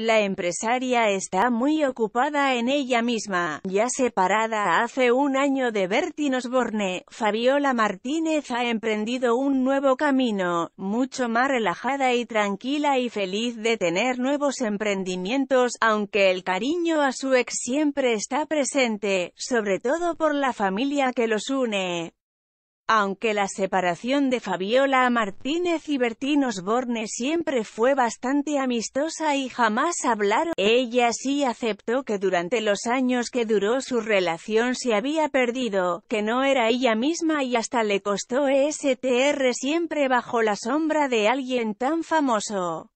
La empresaria está muy ocupada en ella misma, ya separada hace un año de Bertin Osborne, Fabiola Martínez ha emprendido un nuevo camino, mucho más relajada y tranquila y feliz de tener nuevos emprendimientos, aunque el cariño a su ex siempre está presente, sobre todo por la familia que los une. Aunque la separación de Fabiola Martínez y Bertín Osborne siempre fue bastante amistosa y jamás hablaron, ella sí aceptó que durante los años que duró su relación se había perdido, que no era ella misma y hasta le costó STR siempre bajo la sombra de alguien tan famoso.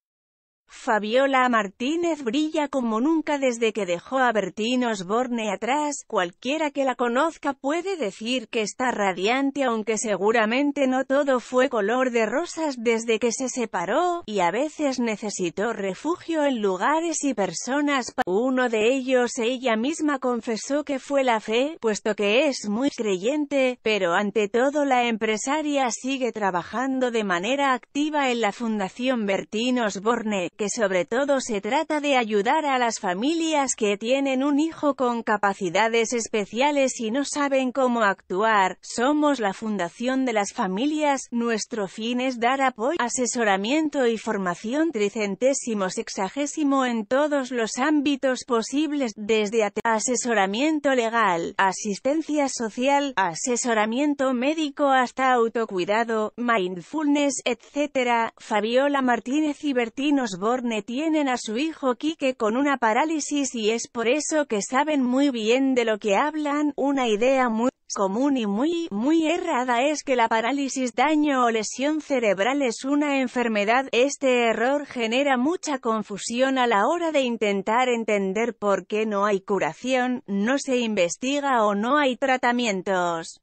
Fabiola Martínez brilla como nunca desde que dejó a Bertín Osborne atrás, cualquiera que la conozca puede decir que está radiante aunque seguramente no todo fue color de rosas desde que se separó, y a veces necesitó refugio en lugares y personas uno de ellos ella misma confesó que fue la fe, puesto que es muy creyente, pero ante todo la empresaria sigue trabajando de manera activa en la Fundación Bertín Osborne, sobre todo se trata de ayudar a las familias que tienen un hijo con capacidades especiales y no saben cómo actuar. Somos la fundación de las familias, nuestro fin es dar apoyo, asesoramiento y formación tricentésimo sexagésimo en todos los ámbitos posibles, desde asesoramiento legal, asistencia social, asesoramiento médico hasta autocuidado, mindfulness, etcétera Fabiola Martínez y Bertín tienen a su hijo Quique con una parálisis y es por eso que saben muy bien de lo que hablan, una idea muy común y muy, muy errada es que la parálisis daño o lesión cerebral es una enfermedad. Este error genera mucha confusión a la hora de intentar entender por qué no hay curación, no se investiga o no hay tratamientos.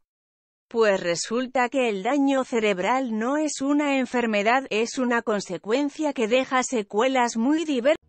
Pues resulta que el daño cerebral no es una enfermedad, es una consecuencia que deja secuelas muy diversas.